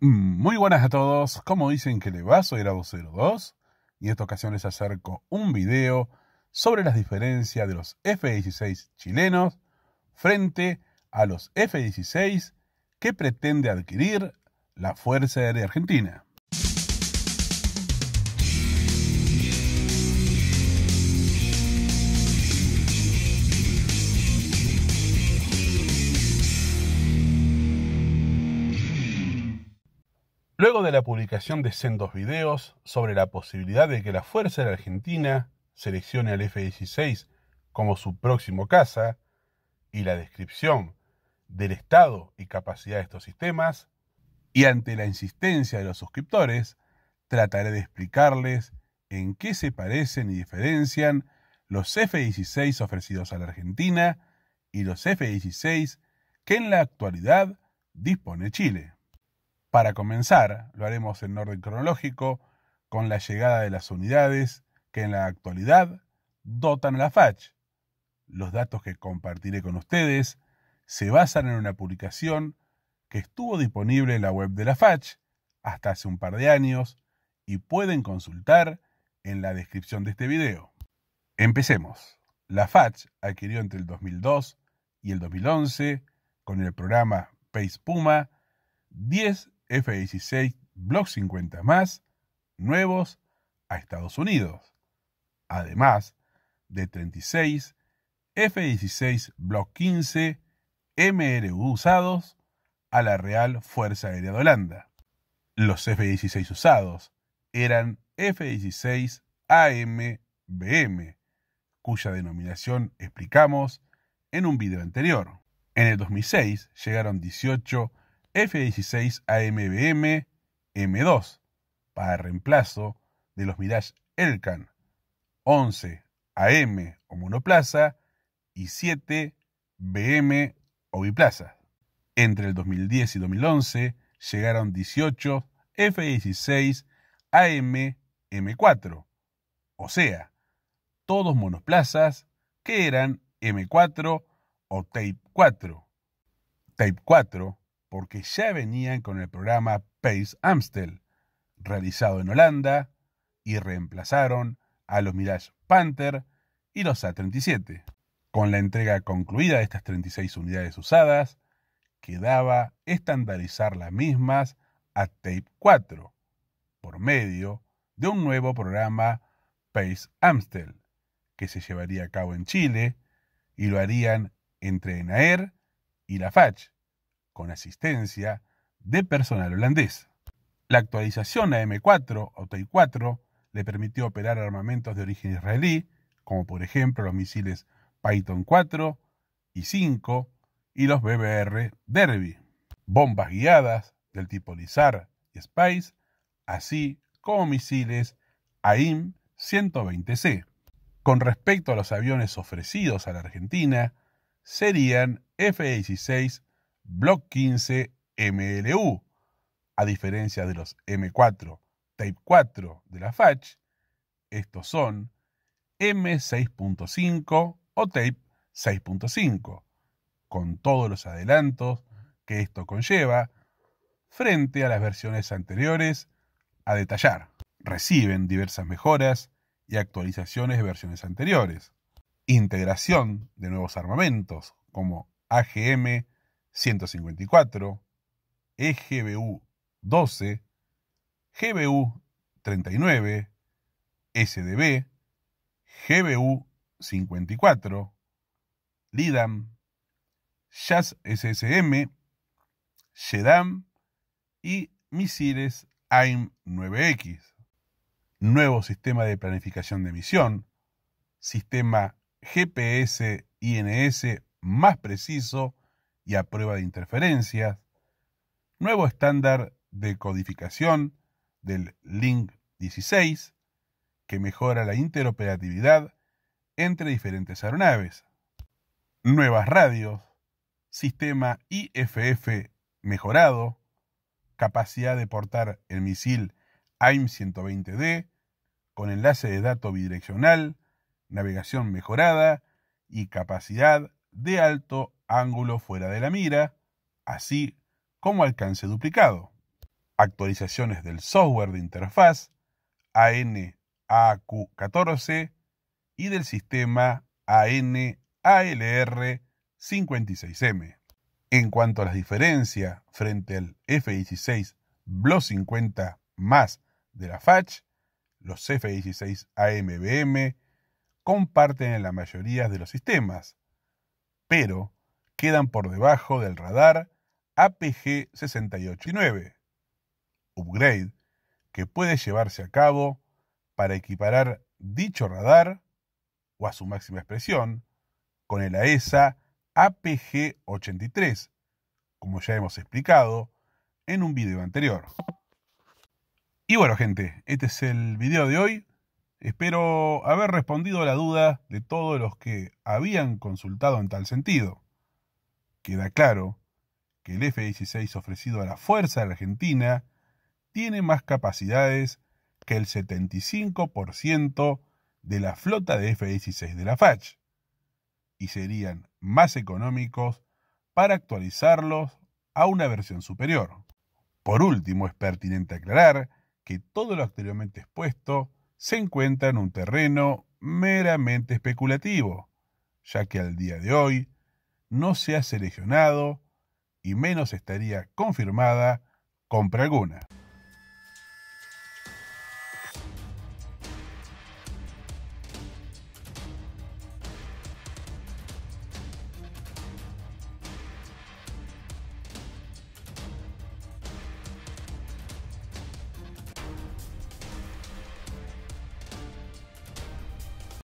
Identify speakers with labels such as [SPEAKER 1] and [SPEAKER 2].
[SPEAKER 1] Mm, muy buenas a todos, como dicen que le va, soy grado 02 y en esta ocasión les acerco un video sobre las diferencias de los F-16 chilenos frente a los F-16 que pretende adquirir la Fuerza Aérea Argentina. Luego de la publicación de sendos videos sobre la posibilidad de que la Fuerza de la Argentina seleccione al F-16 como su próximo caza y la descripción del estado y capacidad de estos sistemas, y ante la insistencia de los suscriptores, trataré de explicarles en qué se parecen y diferencian los F-16 ofrecidos a la Argentina y los F-16 que en la actualidad dispone Chile. Para comenzar, lo haremos en orden cronológico, con la llegada de las unidades que en la actualidad dotan a la FACH. Los datos que compartiré con ustedes se basan en una publicación que estuvo disponible en la web de la FACH hasta hace un par de años y pueden consultar en la descripción de este video. Empecemos. La FACH adquirió entre el 2002 y el 2011, con el programa Pace Puma, 10 F-16 Block 50 más nuevos a Estados Unidos, además de 36 F-16 Block 15 MRU usados a la Real Fuerza Aérea de Holanda. Los F-16 usados eran F-16 AMBM, cuya denominación explicamos en un vídeo anterior. En el 2006 llegaron 18 F-16 AMBM M2 para reemplazo de los Mirage Elcan, 11 AM o monoplaza y 7 BM o biplaza. Entre el 2010 y 2011 llegaron 18 F-16 AM M4, o sea, todos monoplazas que eran M4 o Type 4. Type 4 porque ya venían con el programa Pace Amstel, realizado en Holanda, y reemplazaron a los Mirage Panther y los A37. Con la entrega concluida de estas 36 unidades usadas, quedaba estandarizar las mismas a Tape 4, por medio de un nuevo programa Pace Amstel, que se llevaría a cabo en Chile y lo harían entre ENAER y la FACH, con asistencia de personal holandés. La actualización am 4 o 4 le permitió operar armamentos de origen israelí, como por ejemplo los misiles Python 4 y 5 y los BBR Derby, bombas guiadas del tipo Lizar y Spice, así como misiles AIM 120C. Con respecto a los aviones ofrecidos a la Argentina, serían F-16 Block 15 MLU, a diferencia de los M4 Type 4 de la Fatch, estos son M6.5 o Tape 6.5, con todos los adelantos que esto conlleva frente a las versiones anteriores a detallar. Reciben diversas mejoras y actualizaciones de versiones anteriores. Integración de nuevos armamentos como AGM 154, EGBU 12, GBU 39, SDB, GBU 54, LIDAM, JAS SSM, JEDAM y misiles AIM-9X. Nuevo sistema de planificación de misión, sistema GPS-INS más preciso y a prueba de interferencias, nuevo estándar de codificación del Link 16, que mejora la interoperatividad entre diferentes aeronaves, nuevas radios, sistema IFF mejorado, capacidad de portar el misil AIM-120D con enlace de dato bidireccional, navegación mejorada y capacidad de alto ángulo fuera de la mira, así como alcance duplicado. Actualizaciones del software de interfaz an 14 y del sistema an 56 m En cuanto a las diferencias frente al F16 Block 50 más de la FACH, los F16 AMBM comparten en la mayoría de los sistemas, pero quedan por debajo del radar APG 689 upgrade que puede llevarse a cabo para equiparar dicho radar, o a su máxima expresión, con el AESA APG 83, como ya hemos explicado en un video anterior. Y bueno gente, este es el video de hoy. Espero haber respondido a la duda de todos los que habían consultado en tal sentido. Queda claro que el F-16 ofrecido a la Fuerza Argentina tiene más capacidades que el 75% de la flota de F-16 de la FACH y serían más económicos para actualizarlos a una versión superior. Por último, es pertinente aclarar que todo lo anteriormente expuesto se encuentra en un terreno meramente especulativo, ya que al día de hoy no se ha seleccionado y menos estaría confirmada compra alguna.